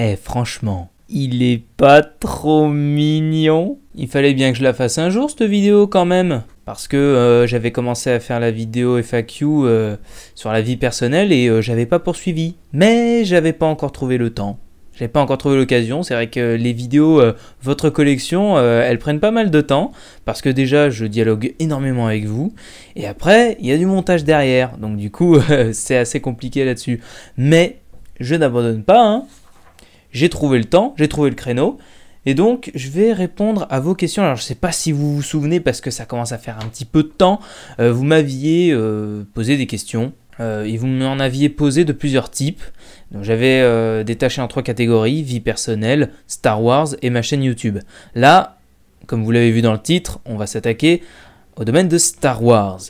Eh, franchement, il est pas trop mignon. Il fallait bien que je la fasse un jour, cette vidéo, quand même. Parce que euh, j'avais commencé à faire la vidéo FAQ euh, sur la vie personnelle et euh, j'avais pas poursuivi. Mais j'avais pas encore trouvé le temps. J'avais pas encore trouvé l'occasion. C'est vrai que les vidéos, votre collection, elles prennent pas mal de temps. Parce que déjà, je dialogue énormément avec vous. Et après, il y a du montage derrière. Donc du coup, c'est assez compliqué là-dessus. Mais je n'abandonne pas, hein j'ai trouvé le temps, j'ai trouvé le créneau. Et donc, je vais répondre à vos questions. Alors, je ne sais pas si vous vous souvenez, parce que ça commence à faire un petit peu de temps. Euh, vous m'aviez euh, posé des questions. Euh, et vous m'en aviez posé de plusieurs types. Donc, j'avais détaché en trois catégories vie personnelle, Star Wars et ma chaîne YouTube. Là, comme vous l'avez vu dans le titre, on va s'attaquer au domaine de Star Wars.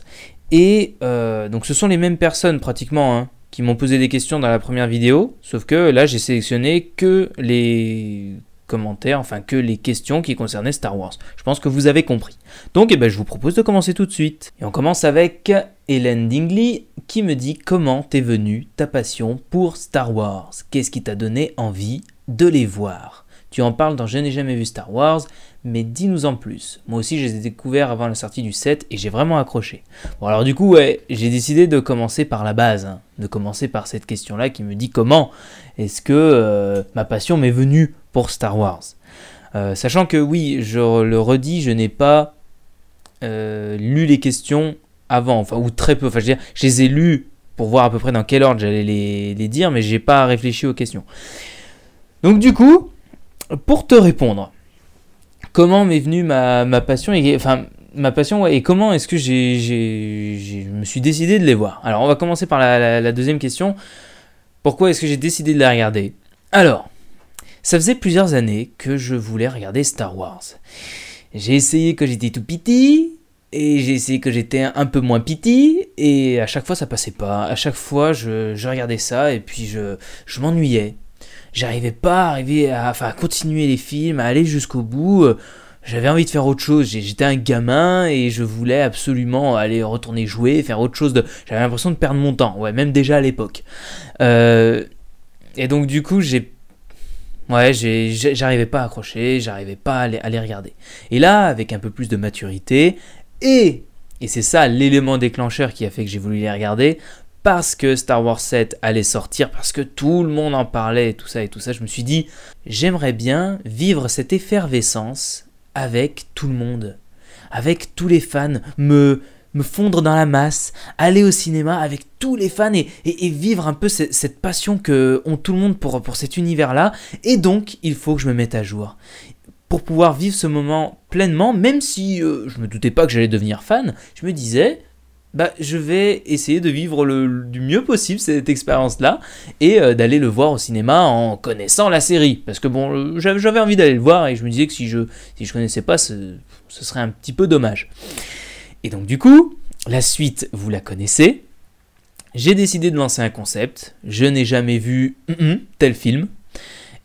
Et donc, ce sont les mêmes personnes pratiquement. Hein qui m'ont posé des questions dans la première vidéo, sauf que là j'ai sélectionné que les commentaires, enfin que les questions qui concernaient Star Wars. Je pense que vous avez compris. Donc eh ben, je vous propose de commencer tout de suite. Et on commence avec Hélène Dingley qui me dit comment t'es venue ta passion pour Star Wars Qu'est-ce qui t'a donné envie de les voir Tu en parles dans Je n'ai jamais vu Star Wars mais dis-nous en plus. Moi aussi, je les ai découverts avant la sortie du 7 et j'ai vraiment accroché. Bon, alors du coup, ouais, j'ai décidé de commencer par la base, hein. de commencer par cette question-là qui me dit comment est-ce que euh, ma passion m'est venue pour Star Wars. Euh, sachant que oui, je le redis, je n'ai pas euh, lu les questions avant, enfin, ou très peu, enfin, je, veux dire, je les ai lues pour voir à peu près dans quel ordre j'allais les, les dire, mais j'ai pas réfléchi aux questions. Donc du coup, pour te répondre, comment m'est venue ma, passion et, enfin, ma passion, et comment est-ce que je me suis décidé de les voir Alors, on va commencer par la, deuxième question. Pourquoi est-ce que j'ai décidé de la regarder Alors, ça faisait plusieurs années que je voulais regarder Star Wars. J'ai essayé que j'étais tout piti, et j'ai essayé que j'étais un peu moins piti, et à chaque fois ça passait pas. À chaque fois je, regardais ça et puis je m'ennuyais j'arrivais pas à arriver à, continuer les films, à aller jusqu'au bout. Euh, j'avais envie de faire autre chose. J'étais un gamin et je voulais absolument aller retourner jouer, faire autre chose. De... J'avais l'impression de perdre mon temps, ouais, même déjà à l'époque. Euh, et donc, du coup, j'ai Ouais, j'arrivais pas à accrocher, j'arrivais pas à les, regarder. Et là, avec un peu plus de maturité, et, et c'est ça l'élément déclencheur qui a fait que j'ai voulu les regarder, parce que Star Wars 7 allait sortir, parce que tout le monde en parlait, et tout ça et tout ça, je me suis dit, j'aimerais bien vivre cette effervescence avec tout le monde, avec tous les fans, me, me fondre dans la masse, aller au cinéma avec tous les fans et, vivre un peu cette, passion que ont tout le monde pour, pour cet univers-là. Et donc, il faut que je me mette à jour pour pouvoir vivre ce moment pleinement, même si je euh, je me doutais pas que j'allais devenir fan, je me disais, bah, je vais essayer de vivre le, du mieux possible cette expérience-là et euh, d'aller le voir au cinéma en connaissant la série. Parce que bon, euh, j'avais envie d'aller le voir et je me disais que si je si je connaissais pas, ce, serait un petit peu dommage. Et donc du coup, la suite, vous la connaissez. J'ai décidé de lancer un concept. Je n'ai jamais vu mm, mm, tel film.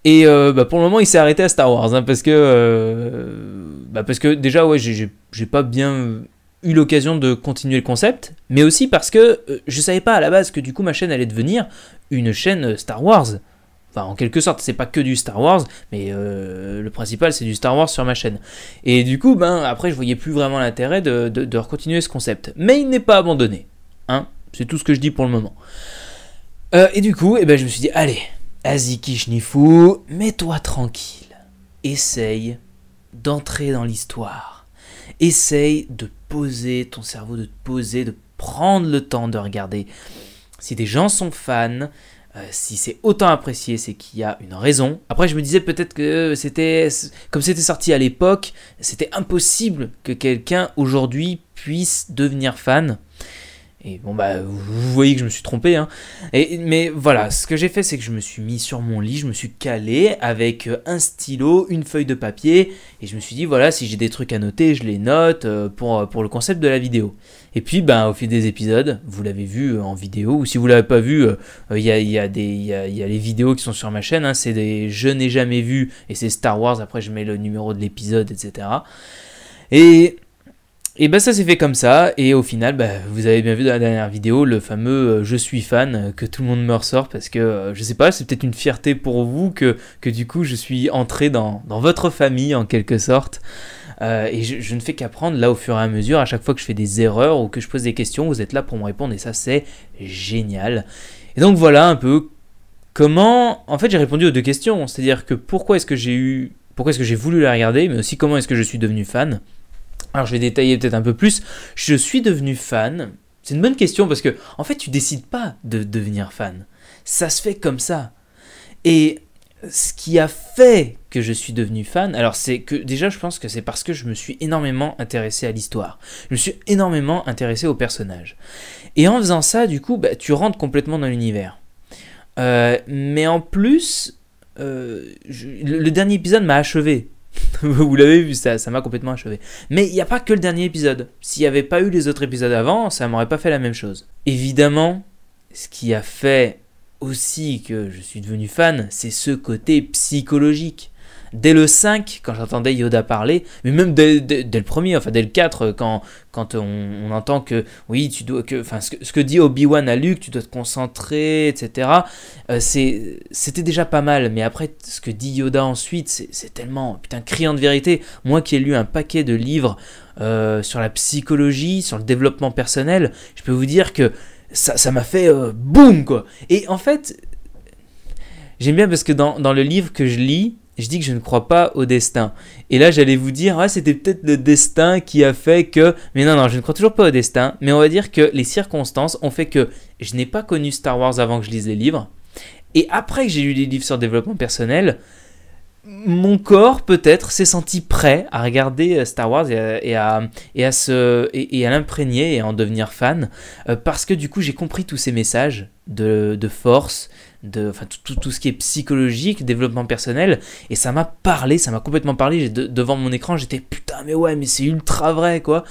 Et euh, bah, pour le moment, il s'est arrêté à Star Wars, hein, parce que bah, parce que déjà, ouais, j'ai pas bien eu l'occasion de continuer le concept, mais aussi parce que euh, je savais pas à la base que du coup ma chaîne allait devenir une chaîne euh, Star Wars. Enfin, en quelque sorte, c'est pas que du Star Wars, mais euh, le principal c'est du Star Wars sur ma chaîne. Et du coup, ben après, je voyais plus vraiment l'intérêt de, de, continuer ce concept. Mais il n'est pas abandonné, hein. C'est tout ce que je dis pour le moment. et du coup, et eh ben, je me suis dit, allez, Aziki Shnifu, mets-toi tranquille. Essaye d'entrer dans l'histoire. Essaye de poser, ton cerveau de te poser, de prendre le temps de regarder. Si des gens sont fans, euh, si c'est autant apprécié, c'est qu'il y a une raison. Après, je me disais peut-être que c'était, comme c'était sorti à l'époque, c'était impossible que quelqu'un aujourd'hui puisse devenir fan. Et bon, bah, vous voyez que je me suis trompé. Hein. Et, mais voilà, ce que j'ai fait, c'est que je me suis mis sur mon lit, je me suis calé avec euh, un stylo, une feuille de papier, et je me suis dit, voilà, si j'ai des trucs à noter, je les note euh, pour, euh, pour le concept de la vidéo. Et puis, bah, au fil des épisodes, vous l'avez vu en vidéo, ou si vous l'avez pas vu, il y, a, les vidéos qui sont sur ma chaîne. Hein. c'est des Je n'ai jamais vu, et c'est Star Wars. Après, je mets le numéro de l'épisode, etc. Et et bah ça s'est fait comme ça, et au final, bah, vous avez bien vu dans la dernière vidéo le fameux euh, je suis fan euh, que tout le monde me ressort parce que euh, je sais pas, c'est peut-être une fierté pour vous que, que du coup je suis entré dans, dans votre famille en quelque sorte. et je, je, ne fais qu'apprendre là au fur et à mesure, à chaque fois que je fais des erreurs ou que je pose des questions, vous êtes là pour me répondre et ça c'est génial. Et donc voilà un peu comment, en fait j'ai répondu aux deux questions, c'est-à-dire que pourquoi est-ce que j'ai eu, pourquoi est-ce que j'ai voulu la regarder, mais aussi comment est-ce que je suis devenu fan. Alors je vais détailler peut-être un peu plus. Je suis devenu fan. C'est une bonne question parce que en fait tu décides pas de devenir fan. Ça se fait comme ça. Et ce qui a fait que je suis devenu fan, alors c'est que déjà je pense que c'est parce que je me suis énormément intéressé à l'histoire. Je me suis énormément intéressé aux personnages. Et en faisant ça, du coup, bah, tu rentres complètement dans l'univers. Euh, mais en plus, euh, le dernier épisode m'a achevé vous l'avez vu, ça m'a complètement achevé. Mais il n'y a pas que le dernier épisode. S'il n'y avait pas eu les autres épisodes avant, ça m'aurait pas fait la même chose. Évidemment, ce qui a fait aussi que je suis devenu fan, c'est ce côté psychologique dès le 5, quand j'entendais Yoda parler, mais même dès, le premier, enfin dès le 4, euh, quand, quand on, entend que, oui, tu dois, que, enfin, ce que, dit Obi-Wan à Luke, tu dois te concentrer, etc., euh, c'était déjà pas mal, mais après, ce que dit Yoda ensuite, c'est tellement, putain, criant de vérité. Moi qui ai lu un paquet de livres euh, sur la psychologie, sur le développement personnel, je peux vous dire que ça m'a fait boom boum, quoi. Et en fait, j'aime bien parce que dans le livre que je lis, je dis que je ne crois pas au destin. Et là, j'allais vous dire, ah, c'était peut-être le destin qui a fait que... Mais non, non, je ne crois toujours pas au destin. Mais on va dire que les circonstances ont fait que je n'ai pas connu Star Wars avant que je lise les livres. Et après que j'ai lu les livres sur développement personnel, mon corps peut-être s'est senti prêt à regarder euh, Star Wars et à, et à, et, à l'imprégner et en devenir fan. Euh, parce que du coup, j'ai compris tous ces messages de, de force, de enfin, tout, tout, ce qui est psychologique, développement personnel, et ça m'a parlé, ça m'a complètement parlé. De, devant mon écran, j'étais putain, mais ouais, mais c'est ultra vrai, quoi.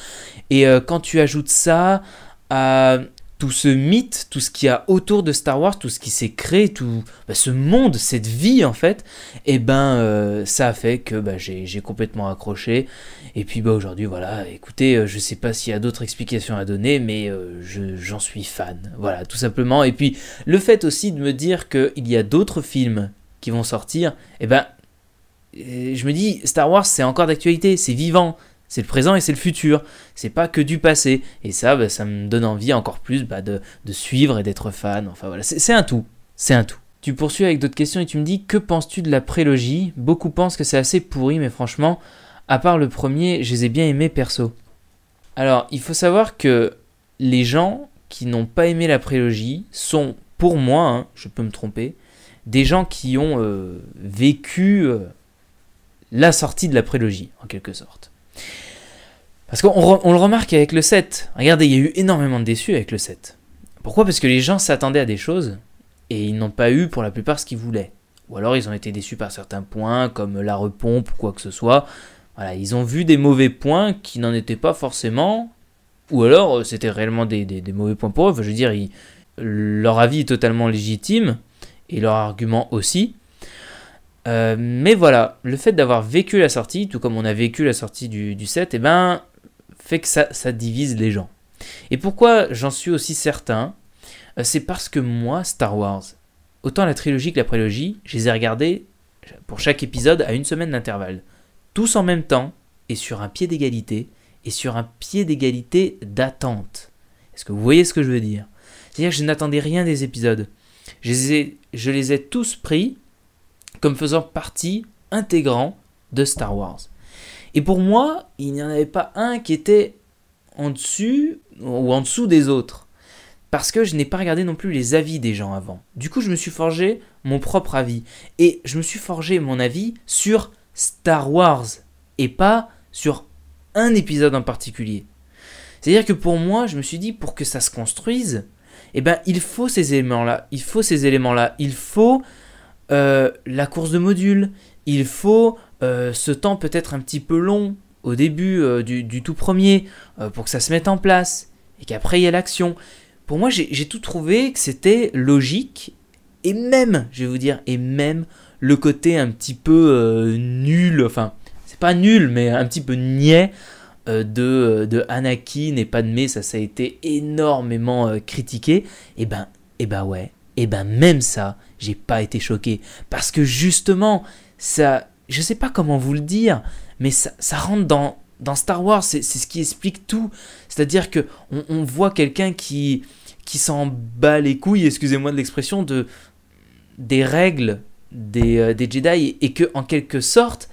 Et euh, quand tu ajoutes ça à tout ce mythe, tout ce qu'il y a autour de Star Wars, tout ce qui s'est créé, tout bah, ce monde, cette vie en fait, et eh ben euh, ça a fait que bah, j'ai complètement accroché. Et puis bah aujourd'hui voilà, écoutez, euh, je sais pas s'il y a d'autres explications à donner, mais euh, j'en suis fan. Voilà, tout simplement. Et puis le fait aussi de me dire qu'il y a d'autres films qui vont sortir, et eh ben je me dis Star Wars c'est encore d'actualité, c'est vivant, c'est le présent et c'est le futur. C'est pas que du passé. Et ça, bah, ça me donne envie encore plus bah, de, suivre et d'être fan. Enfin voilà, c'est un tout. C'est un tout. Tu poursuis avec d'autres questions et tu me dis que penses-tu de la prélogie Beaucoup pensent que c'est assez pourri, mais franchement, à part le premier, je les ai bien aimés perso. Alors, il faut savoir que les gens qui n'ont pas aimé la prélogie sont, pour moi, hein, je peux me tromper, des gens qui ont euh, vécu euh, la sortie de la prélogie, en quelque sorte. Parce qu'on le remarque avec le 7. Regardez, il y a eu énormément de déçus avec le 7. Pourquoi Parce que les gens s'attendaient à des choses et ils n'ont pas eu pour la plupart ce qu'ils voulaient. Ou alors ils ont été déçus par certains points, comme la repompe ou quoi que ce soit. Voilà, ils ont vu des mauvais points qui n'en étaient pas forcément. Ou alors euh, c'était réellement des, mauvais points pour eux. je veux dire, leur avis est totalement légitime et leur argument aussi. Euh, mais voilà, le fait d'avoir vécu la sortie, tout comme on a vécu la sortie du, du 7, et eh ben, fait que ça, divise les gens. Et pourquoi j'en suis aussi certain euh, C'est parce que moi, Star Wars, autant la trilogie que la prélogie, je les ai regardés pour chaque épisode à une semaine d'intervalle. Tous en même temps, et sur un pied d'égalité, et sur un pied d'égalité d'attente. Est-ce que vous voyez ce que je veux dire C'est-à-dire que je n'attendais rien des épisodes. je les ai tous pris comme faisant partie intégrante de Star Wars. Et pour moi, il n'y en avait pas un qui était en dessus ou en dessous des autres. Parce que je n'ai pas regardé non plus les avis des gens avant. Du coup, je me suis forgé mon propre avis. Et je me suis forgé mon avis sur Star Wars et pas sur un épisode en particulier. C'est-à-dire que pour moi, je me suis dit, pour que ça se construise, eh ben, il faut ces éléments-là, il faut ces éléments-là, il faut euh, la course de module. Il faut euh, ce temps peut-être un petit peu long au début euh, du, tout premier pour que ça se mette en place et qu'après il y a l'action. Pour moi, j'ai tout trouvé que c'était logique et même, je vais vous dire, et même le côté un petit peu nul, enfin, c'est pas nul, mais un petit peu niais de, de Anakin et Padmé, ça, ça a été énormément critiqué. Et eh ben, et eh ben ouais, et eh ben même ça, j'ai pas été choqué. Parce que justement, ça, je sais pas comment vous le dire, mais ça, rentre dans, dans Star Wars, c'est ce qui explique tout. C'est-à-dire que on, voit quelqu'un qui, qui s'en bat les couilles, excusez-moi de l'expression, de, des règles euh, des, Jedi, et, que en quelque sorte,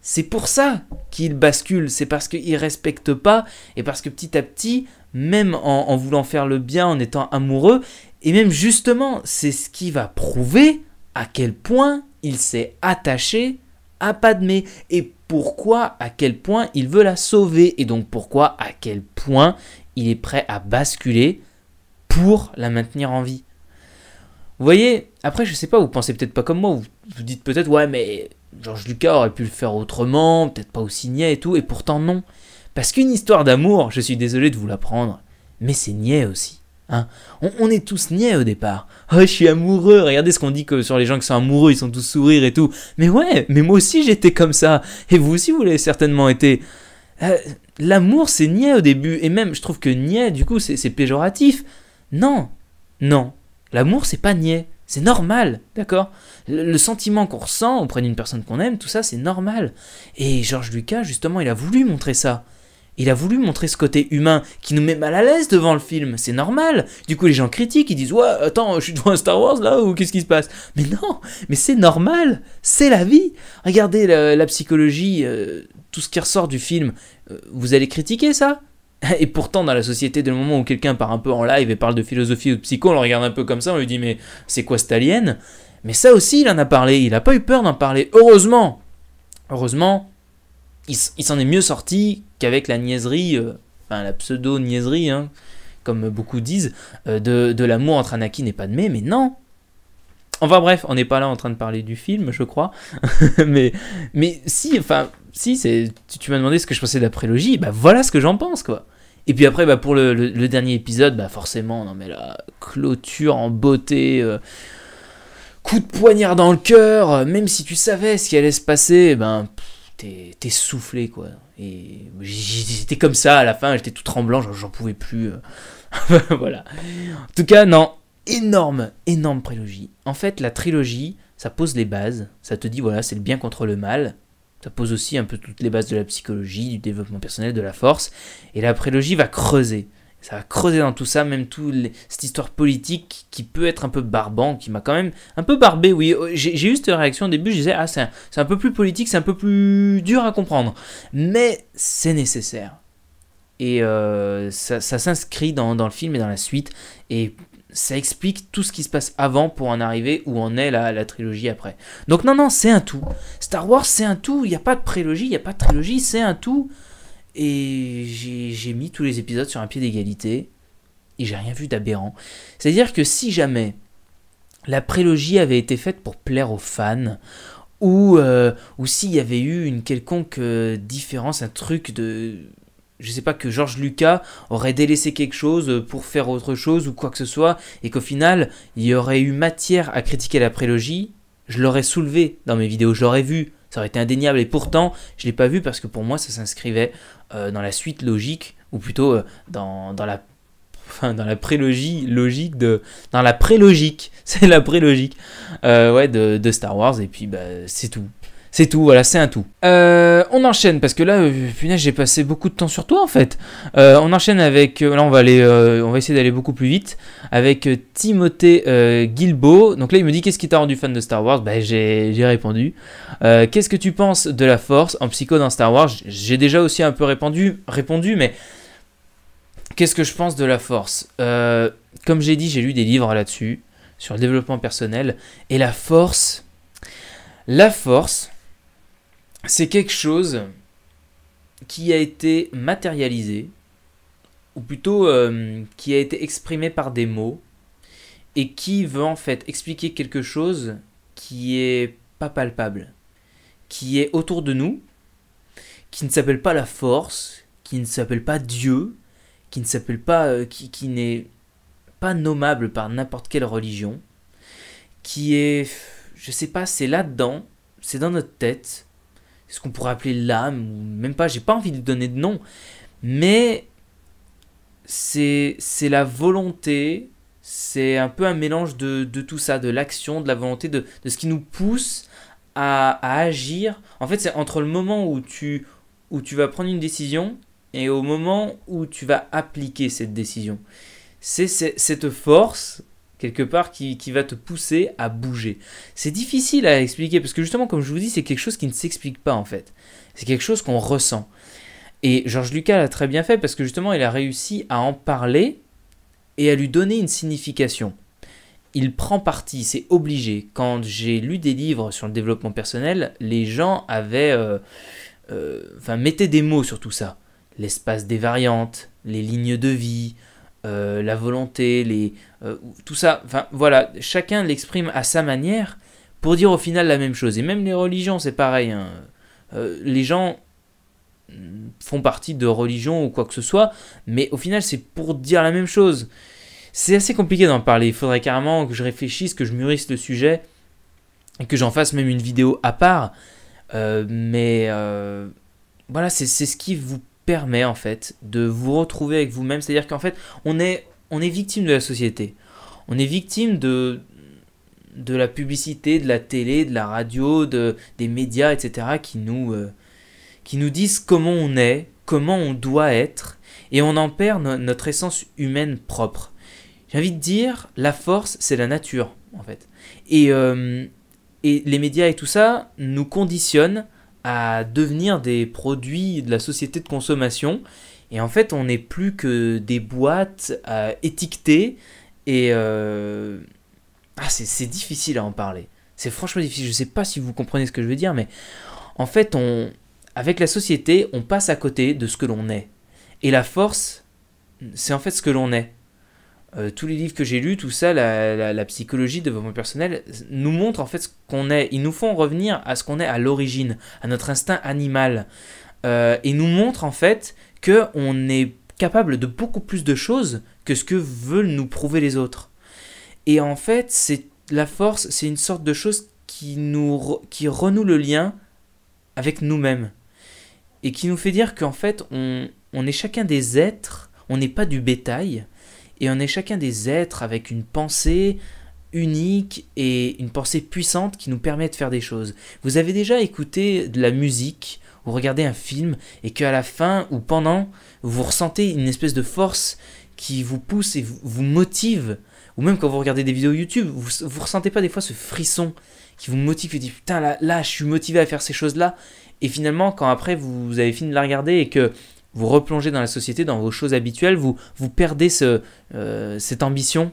c'est pour ça qu'il bascule, c'est parce qu'il respecte pas, et parce que petit à petit, même en, en, voulant faire le bien, en étant amoureux, et même justement, c'est ce qui va prouver à quel point il s'est attaché à Padmé et pourquoi, à quel point il veut la sauver et donc pourquoi, à quel point il est prêt à basculer pour la maintenir en vie. Vous voyez, après je sais pas, vous pensez peut-être pas comme moi, vous vous dites peut-être ouais mais Georges Lucas aurait pu le faire autrement, peut-être pas aussi niais et tout, et pourtant non. Parce qu'une histoire d'amour, je suis désolé de vous l'apprendre, mais c'est niais aussi. Hein. on, est tous niais au départ. Oh, je suis amoureux. Regardez ce qu'on dit que sur les gens qui sont amoureux, ils sont tous sourires et tout. Mais ouais, mais moi aussi j'étais comme ça. Et vous aussi, vous l'avez certainement été. Euh, l'amour, c'est niais au début. Et même, je trouve que niais, du coup, c'est péjoratif. Non, non. L'amour, c'est pas niais. C'est normal, d'accord le, le, sentiment qu'on ressent auprès d'une personne qu'on aime, tout ça, c'est normal. Et Georges Lucas, justement, il a voulu montrer ça. Il a voulu montrer ce côté humain qui nous met mal à l'aise devant le film, c'est normal. Du coup, les gens critiquent, ils disent Ouais, attends, je suis devant Star Wars là, ou qu'est-ce qui se passe Mais non, mais c'est normal, c'est la vie. Regardez la, psychologie, euh, tout ce qui ressort du film, euh, vous allez critiquer ça et pourtant, dans la société, dès le moment où quelqu'un part un peu en live et parle de philosophie ou de psycho, on le regarde un peu comme ça, on lui dit Mais c'est quoi cette alien Mais ça aussi, il en a parlé, il n'a pas eu peur d'en parler, heureusement Heureusement, il, s'en est mieux sorti qu'avec la niaiserie, euh, enfin la pseudo-niaiserie, hein, comme beaucoup disent, euh, de, l'amour entre Anakin et Padmé, mais non Enfin bref, on n'est pas là en train de parler du film, je crois, mais, mais si, enfin, si, tu, m'as demandé ce que je pensais de la prélogie, bah voilà ce que j'en pense, quoi et puis après, bah, pour le, dernier épisode, bah, forcément, non mais la clôture en beauté, euh, coup de poignard dans le cœur, même si tu savais ce qui allait se passer, ben, t'es soufflé quoi. Et j'étais comme ça à la fin, j'étais tout tremblant, j'en pouvais plus. Euh. voilà. En tout cas, non, énorme, énorme prélogie. En fait, la trilogie, ça pose les bases, ça te dit voilà, c'est le bien contre le mal. Ça pose aussi un peu toutes les bases de la psychologie, du développement personnel, de la force. Et la prélogie va creuser ça va creuser dans tout ça, même toute cette histoire politique qui peut être un peu barbant, qui m'a quand même un peu barbé, oui. Euh, j'ai eu cette réaction au début, je disais, ah, c'est un, peu plus politique, c'est un peu plus dur à comprendre. Mais c'est nécessaire. Et euh, ça, s'inscrit dans, le film et dans la suite. Et ça explique tout ce qui se passe avant pour en arriver où en est la, la trilogie après. Donc non, non, c'est un tout. Star Wars, c'est un tout. Il n'y a pas de prélogie, il n'y a pas de trilogie, c'est un tout. Et j'ai mis tous les épisodes sur un pied d'égalité. Et j'ai rien vu d'aberrant. C'est-à-dire que si jamais la prélogie avait été faite pour plaire aux fans, ou, euh, s'il y avait eu une quelconque euh, différence, un truc de. Je sais pas, que Georges Lucas aurait délaissé quelque chose pour faire autre chose ou quoi que ce soit, et qu'au final, il y aurait eu matière à critiquer la prélogie, je l'aurais soulevé dans mes vidéos, j'aurais vu, ça aurait été indéniable. Et pourtant, je ne l'ai pas vu parce que pour moi, ça s'inscrivait euh, dans la suite logique, ou plutôt euh, dans, la. dans la prélogie logique de. Dans la prélogique, c'est la prélogique, euh, ouais, de, de, Star Wars, et puis bah, c'est tout. C'est tout, voilà, c'est un tout. Euh, on enchaîne, parce que là, euh, punaise, j'ai passé beaucoup de temps sur toi, en fait. Euh, on enchaîne avec, là, on va, aller, on va essayer d'aller beaucoup plus vite, avec Timothée Gilbo. Donc là, il me dit, qu'est-ce qui t'a rendu fan de Star Wars ben, J'ai répondu. qu'est-ce que tu penses de la force en psycho dans Star Wars J'ai déjà aussi un peu répondu mais... Qu'est-ce que je pense de la force Comme j'ai dit, j'ai lu des livres là-dessus, sur le développement personnel. Et la force... La force, c'est quelque chose qui a été matérialisé, ou plutôt euh, qui a été exprimé par des mots, et qui veut en fait expliquer quelque chose qui est pas palpable, qui est autour de nous, qui ne s'appelle pas la force, qui ne s'appelle pas Dieu, qui pas, euh, qui n'est pas nommable par n'importe quelle religion, qui est, je sais pas, c'est là-dedans, c'est dans notre tête, ce qu'on pourrait appeler l'âme, ou même pas, j'ai pas envie de donner de nom, mais c'est la volonté, c'est un peu un mélange de, de tout ça, de l'action, de la volonté, de, ce qui nous pousse à, à agir. En fait, c'est entre le moment où tu, où tu vas prendre une décision et au moment où tu vas appliquer cette décision. C'est cette force quelque part qui, va te pousser à bouger. C'est difficile à expliquer parce que justement, comme je vous dis, c'est quelque chose qui ne s'explique pas en fait. C'est quelque chose qu'on ressent. Et Georges Lucas l'a très bien fait parce que justement, il a réussi à en parler et à lui donner une signification. Il prend parti, c'est obligé. Quand j'ai lu des livres sur le développement personnel, les gens avaient, euh, euh, enfin, mettaient des mots sur tout ça. L'espace des variantes, les lignes de vie, euh, la volonté, euh, tout ça. Enfin, voilà, chacun l'exprime à sa manière pour dire au final la même chose. Et même les religions, c'est pareil. Hein. Euh, les gens font partie de religions ou quoi que ce soit, mais au final, c'est pour dire la même chose. C'est assez compliqué d'en parler. Il faudrait carrément que je réfléchisse, que je mûrisse le sujet, et que j'en fasse même une vidéo à part. mais voilà, c'est ce qui vous permet en fait de vous retrouver avec vous-même. C'est-à-dire qu'en fait, on est, on est victime de la société. On est victime de, de la publicité, de la télé, de la radio, de, des médias, etc. qui nous, euh, qui nous disent comment on est, comment on doit être, et on en perd notre essence humaine propre. J'ai envie de dire, la force, c'est la nature, en fait. Et, euh, et les médias et tout ça nous conditionnent à devenir des produits de la société de consommation. Et en fait, on n'est plus que des boîtes euh, étiquetées. Et euh, ah, c'est difficile à en parler. C'est franchement difficile. Je ne sais pas si vous comprenez ce que je veux dire, mais en fait, on, avec la société, on passe à côté de ce que l'on est. Et la force, c'est en fait ce que l'on est. Euh, tous les livres que j'ai lus, tout ça, la, psychologie, de développement personnel, nous montre en fait ce qu'on est. Ils nous font revenir à ce qu'on est à l'origine, à notre instinct animal. Euh, et nous montre en fait qu'on est capable de beaucoup plus de choses que ce que veulent nous prouver les autres. Et en fait, c'est la force, c'est une sorte de chose qui nous qui renoue le lien avec nous-mêmes et qui nous fait dire qu'en fait on est chacun des êtres, on n'est pas du bétail, et on est chacun des êtres avec une pensée unique et une pensée puissante qui nous permet de faire des choses. Vous avez déjà écouté de la musique ou regardé un film et qu'à la fin ou pendant, vous ressentez une espèce de force qui vous pousse et vous motive. Ou même quand vous regardez des vidéos YouTube, vous, ressentez pas des fois ce frisson qui vous motive, et dit putain là, là je suis motivé à faire ces choses-là. Et finalement, quand après vous avez fini de la regarder et que vous replongez dans la société, dans vos choses habituelles, vous, vous perdez ce, euh, cette ambition,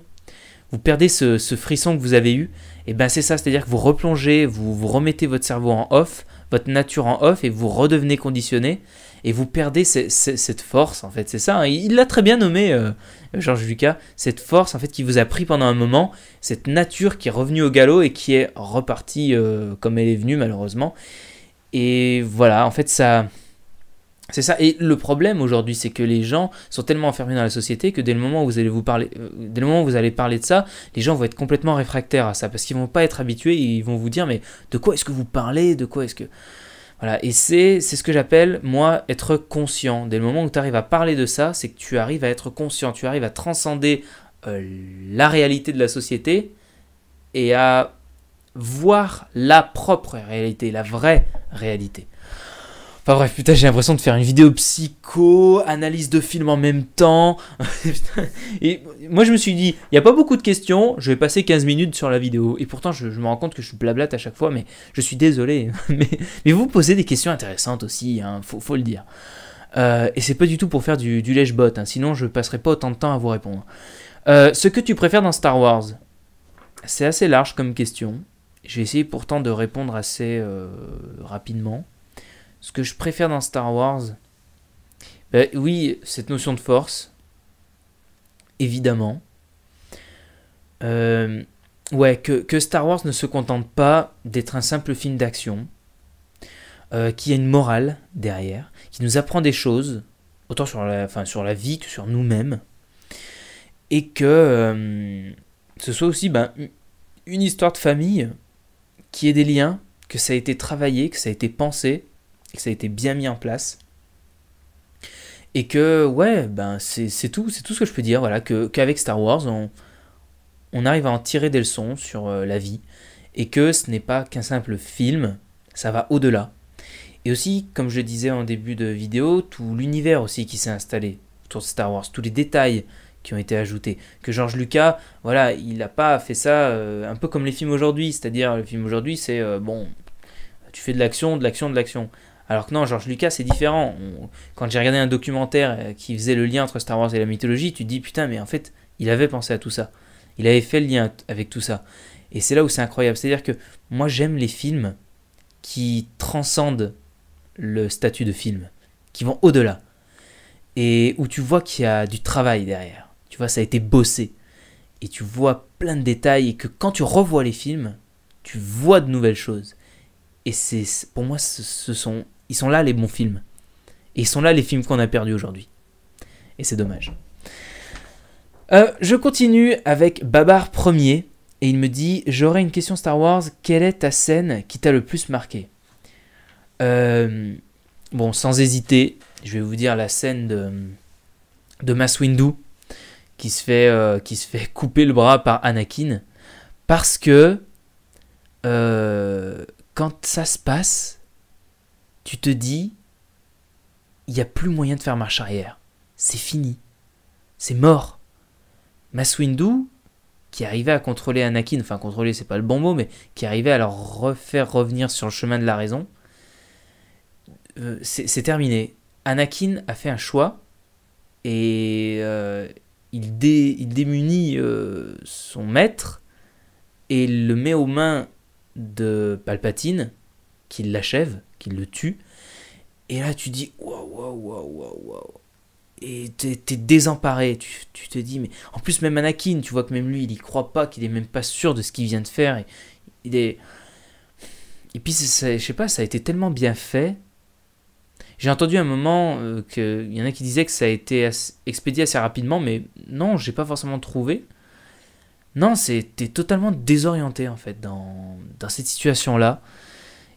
vous perdez ce, frisson que vous avez eu, et ben c'est ça, c'est-à-dire que vous replongez, vous, vous remettez votre cerveau en off, votre nature en off, et vous redevenez conditionné, et vous perdez cette force, en fait, c'est ça. Hein. Il l'a très bien nommé, euh, Georges Lucas, cette force, en fait, qui vous a pris pendant un moment, cette nature qui est revenue au galop et qui est repartie euh, comme elle est venue, malheureusement. Et voilà, en fait, ça c'est ça. Et le problème aujourd'hui, c'est que les gens sont tellement enfermés dans la société que dès le moment où vous allez vous parler, euh, dès le moment où vous allez parler de ça, les gens vont être complètement réfractaires à ça parce qu'ils vont pas être habitués. ils vont vous dire mais de quoi est-ce que vous parlez De quoi est-ce que voilà. Et c'est ce que j'appelle moi être conscient. Dès le moment où tu arrives à parler de ça, c'est que tu arrives à être conscient. Tu arrives à transcender euh, la réalité de la société et à voir la propre réalité, la vraie réalité bref, putain, j'ai l'impression de faire une vidéo psycho, analyse de film en même temps. et moi, je me suis dit, il n'y a pas beaucoup de questions, je vais passer 15 minutes sur la vidéo. Et pourtant, je, me rends compte que je blablate à chaque fois, mais je suis désolé. mais, mais, vous posez des questions intéressantes aussi, il hein, faut, le dire. Euh, et c'est pas du tout pour faire du, du lèche hein, sinon je passerai pas autant de temps à vous répondre. Euh, ce que tu préfères dans Star Wars C'est assez large comme question. J'ai essayé pourtant de répondre assez euh, rapidement ce que je préfère dans Star Wars, bah oui, cette notion de force, évidemment. Euh, ouais, que, Star Wars ne se contente pas d'être un simple film d'action, euh, qui a une morale derrière, qui nous apprend des choses, autant sur la, enfin, sur la vie que sur nous-mêmes, et que euh, ce soit aussi ben, une histoire de famille qui ait des liens, que ça a été travaillé, que ça a été pensé, et que ça a été bien mis en place. Et que, ouais, ben c'est tout, c'est tout ce que je peux dire, voilà, qu'avec Star Wars, on, on arrive à en tirer des leçons sur euh, la vie, et que ce n'est pas qu'un simple film, ça va au-delà. Et aussi, comme je disais en début de vidéo, tout l'univers aussi qui s'est installé autour de Star Wars, tous les détails qui ont été ajoutés. Que George Lucas, voilà, il n'a pas fait ça euh, un peu comme les films aujourd'hui, c'est-à-dire le film aujourd'hui c'est euh, bon, tu fais de l'action, de l'action, de l'action. Alors que non, George Lucas, c'est différent. Quand j'ai regardé un documentaire euh, qui faisait le lien entre Star Wars et la mythologie, tu te dis putain, mais en fait, il avait pensé à tout ça. Il avait fait le lien avec tout ça. Et c'est là où c'est incroyable. C'est-à-dire que moi, j'aime les films qui transcendent le statut de film, qui vont au-delà. Et où tu vois qu'il y a du travail derrière. Tu vois, ça a été bossé. Et tu vois plein de détails. Et que quand tu revois les films, tu vois de nouvelles choses. Et c'est pour moi, ce sont ils sont là les bons films. Et ils sont là les films qu'on a perdus aujourd'hui. Et c'est dommage. Euh, je continue avec Babar Premier. Et il me dit J'aurais une question Star Wars. Quelle est ta scène qui t'a le plus marqué euh, Bon, sans hésiter, je vais vous dire la scène de, de Mass Windu qui se, fait, euh, qui se fait couper le bras par Anakin. Parce que quand ça se passe, tu te dis, il n'y a plus moyen de faire marche arrière. C'est fini. C'est mort. Maswindu, qui arrivait à contrôler Anakin, enfin contrôler c'est pas le bon mot, mais qui arrivait à leur refaire revenir sur le chemin de la raison, euh, c'est terminé. Anakin a fait un choix et euh, il, démunit euh, son maître et le met aux mains de Palpatine qu'il l'achève, qu'il le tue. Et là, tu dis waouh, waouh, waouh, waouh, waouh. Et t'es es désemparé, tu, te dis, mais en plus, même Anakin, tu vois que même lui, il y croit pas, qu'il est même pas sûr de ce qu'il vient de faire. Et, il est. Et puis, ça, je sais pas, ça a été tellement bien fait. J'ai entendu à un moment euh, qu'il y en a qui disaient que ça a été expédié assez rapidement, mais non, j'ai pas forcément trouvé. Non, c'était totalement désorienté en fait dans, dans cette situation-là.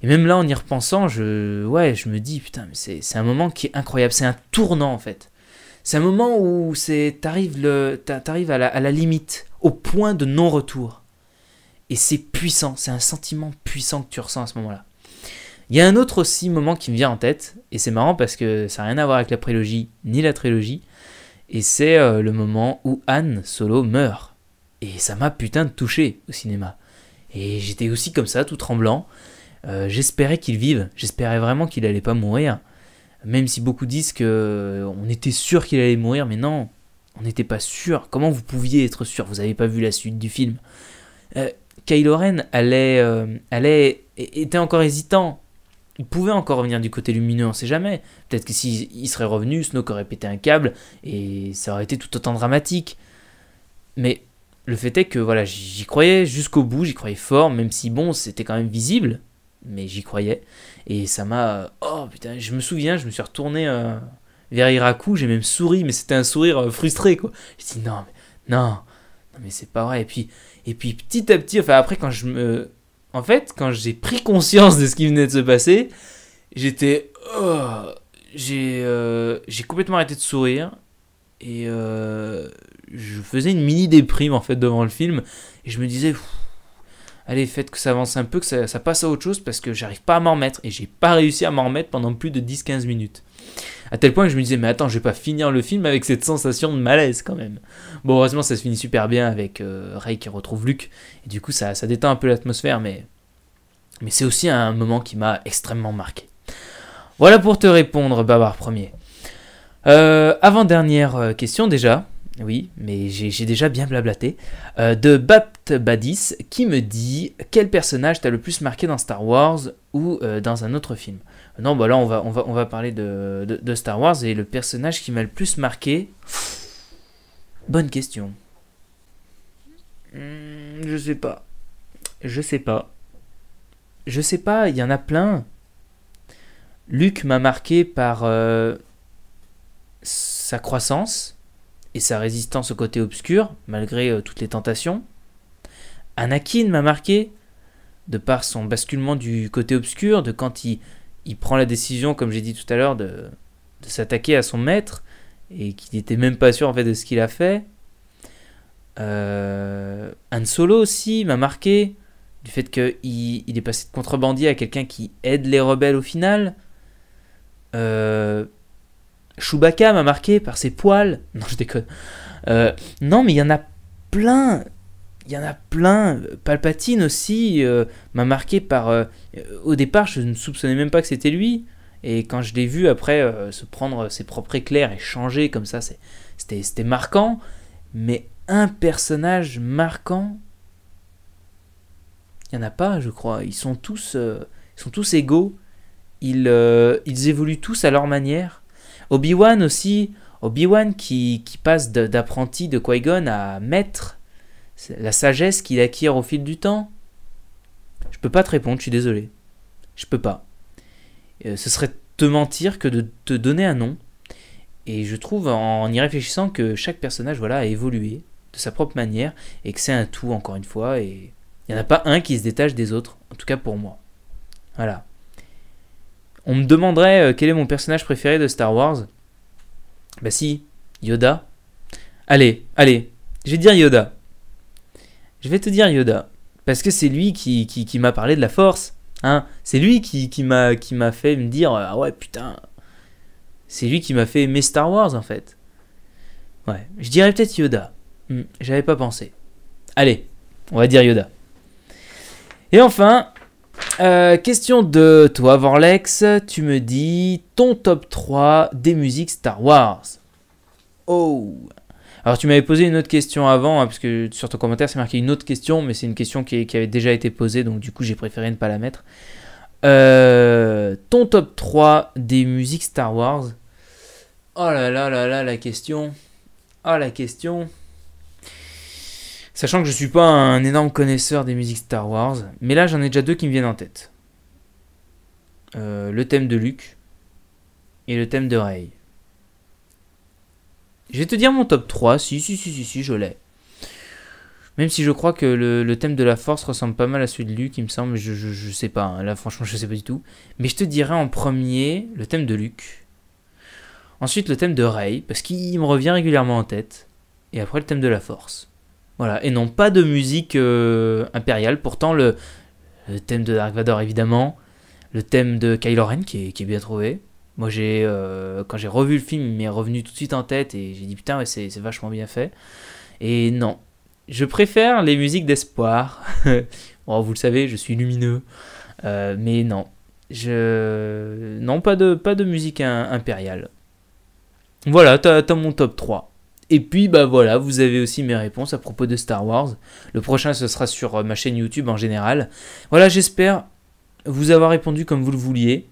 Et même là, en y repensant, je, ouais, je me dis, putain, mais c'est un moment qui est incroyable, c'est un tournant en fait. C'est un moment où t'arrives à la, à la limite, au point de non-retour. Et c'est puissant, c'est un sentiment puissant que tu ressens à ce moment-là. Il y a un autre aussi moment qui me vient en tête, et c'est marrant parce que ça n'a rien à voir avec la prélogie ni la trilogie, et c'est euh, le moment où Anne Solo meurt. Et ça m'a putain de touché au cinéma. Et j'étais aussi comme ça, tout tremblant. Euh, j'espérais qu'il vive, j'espérais vraiment qu'il allait pas mourir. Même si beaucoup disent que euh, on était sûr qu'il allait mourir, mais non, on n'était pas sûr. Comment vous pouviez être sûr Vous n'avez pas vu la suite du film. Euh, Kylo Ren allait, était encore hésitant. Il pouvait encore revenir du côté lumineux, on sait jamais. Peut-être que s'il serait revenu, Snoke aurait pété un câble et ça aurait été tout autant dramatique. Mais le fait est que voilà, j'y croyais jusqu'au bout, j'y croyais fort, même si bon, c'était quand même visible mais j'y croyais. Et ça m'a. Oh putain, je me souviens, je me suis retourné euh, vers Iraku, j'ai même souri, mais c'était un sourire euh, frustré quoi. J'ai dit non, mais non, mais c'est pas vrai. Et puis, et puis petit à petit, enfin après, quand je me. En fait, quand j'ai pris conscience de ce qui venait de se passer, j'étais. Oh, j'ai euh, complètement arrêté de sourire et je faisais une mini déprime en fait devant le film et je me disais allez, faites que ça avance un peu, que ça, passe à autre chose parce que j'arrive pas à m'en remettre et j'ai pas réussi à m'en remettre pendant plus de 10-15 minutes. À tel point que je me disais, mais attends, je vais pas finir le film avec cette sensation de malaise quand même. Bon, heureusement, ça se finit super bien avec euh, Ray qui retrouve Luc et du coup, ça, ça détend un peu l'atmosphère, mais, mais c'est aussi un moment qui m'a extrêmement marqué. Voilà pour te répondre, Babar Premier. Euh, avant-dernière euh, question déjà, oui, mais j'ai déjà bien blablaté, euh, de Bapt Badis qui me dit quel personnage t'a le plus marqué dans Star Wars ou euh, dans un autre film. Non, bah là on va, on va, on va parler de, Star Wars et le personnage qui m'a le plus marqué. Bonne question. Hmm, je sais pas. Je sais pas. Je sais pas, il y en a plein. Luc m'a marqué par euh, sa croissance et sa résistance au côté obscur, malgré euh, toutes les tentations. Anakin m'a marqué, de par son basculement du côté obscur, de quand il, il prend la décision, comme j'ai dit tout à l'heure, de, s'attaquer à son maître, et qu'il n'était même pas sûr de ce qu'il a fait. Euh, Solo aussi m'a marqué, du fait qu'il il est passé de contrebandier à quelqu'un qui aide les rebelles au final. Euh, Chewbacca m'a marqué par ses poils. Non, je déconne. Euh, non, mais il y en a plein. Il y en a plein. Palpatine aussi euh, m'a marqué par. Euh, au départ, je ne soupçonnais même pas que c'était lui. Et quand je l'ai vu après se prendre ses propres éclairs et changer comme ça, c'était marquant. Mais un personnage marquant, il n'y en a pas, je crois. Ils sont tous, sont tous égaux. Ils, ils évoluent tous à leur manière. Obi-Wan aussi, Obi-Wan qui, passe d'apprenti de Qui-Gon à maître, la sagesse qu'il acquiert au fil du temps. Je peux pas te répondre, je suis désolé. Je peux pas. Euh, ce serait te mentir que de te donner un nom. Et je trouve en y réfléchissant que chaque personnage voilà, a évolué de sa propre manière et que c'est un tout encore une fois et il n'y en a pas un qui se détache des autres, en tout cas pour moi. Voilà. On me demanderait euh, quel est mon personnage préféré de Star Wars. Bah si, Yoda. Allez, allez, je vais dire Yoda. Je vais te dire Yoda. Parce que c'est lui qui, qui, m'a parlé de la force. Hein c'est lui qui, qui m'a fait me dire Ah ouais, putain. C'est lui qui m'a fait aimer Star Wars en fait. Ouais, je dirais peut-être Yoda. Hmm, j'avais pas pensé. Allez, on va dire Yoda. Et enfin, euh, question de toi, Vorlex. Tu me dis ton top 3 des musiques Star Wars. Oh alors tu m'avais posé une autre question avant, hein, parce que sur ton commentaire c'est marqué une autre question, mais c'est une question qui, avait déjà été posée, donc du coup j'ai préféré ne pas la mettre. Euh, ton top 3 des musiques Star Wars. Oh là là là là la question. Oh la question. Sachant que je suis pas un énorme connaisseur des musiques Star Wars, mais là j'en ai déjà deux qui me viennent en tête. Euh, le thème de Luke et le thème de Rey. Je vais te dire mon top 3, si, si, si, si, si, je l'ai. Même si je crois que le, thème de la force ressemble pas mal à celui de Luke, il me semble, je, je, je sais pas, hein. là franchement je sais pas du tout. Mais je te dirai en premier le thème de Luke. Ensuite le thème de Rey, parce qu'il me revient régulièrement en tête. Et après le thème de la force. Voilà, et non pas de musique euh, impériale. Pourtant, le, thème de Dark Vador, évidemment, le thème de Kylo Ren, qui est, bien trouvé. Moi, j'ai euh, quand j'ai revu le film, il m'est revenu tout de suite en tête et j'ai dit putain, c'est vachement bien fait. Et non, je préfère les musiques d'espoir. bon, vous le savez, je suis lumineux. Euh, mais non, je... non pas de, pas de musique hein, impériale. Voilà, t'as mon top 3. Et puis bah voilà, vous avez aussi mes réponses à propos de Star Wars. Le prochain ce sera sur euh, ma chaîne YouTube en général. Voilà, j'espère vous avoir répondu comme vous le vouliez.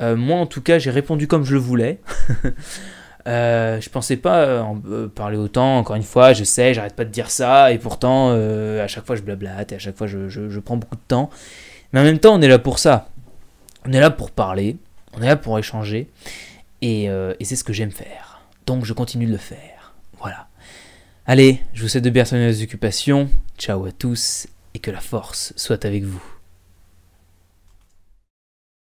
Euh, moi en tout cas, j'ai répondu comme je le voulais. Je euh, je pensais pas en parler autant, encore une fois, je sais, j'arrête pas de dire ça, et pourtant, à chaque fois je blablate, et à chaque fois je, prends beaucoup de temps. Mais en même temps, on est là pour ça. On est là pour parler, on est là pour échanger, et c'est ce que j'aime faire. Donc je continue de le faire. Voilà. Allez, je vous souhaite de bien les occupations. Ciao à tous et que la force soit avec vous.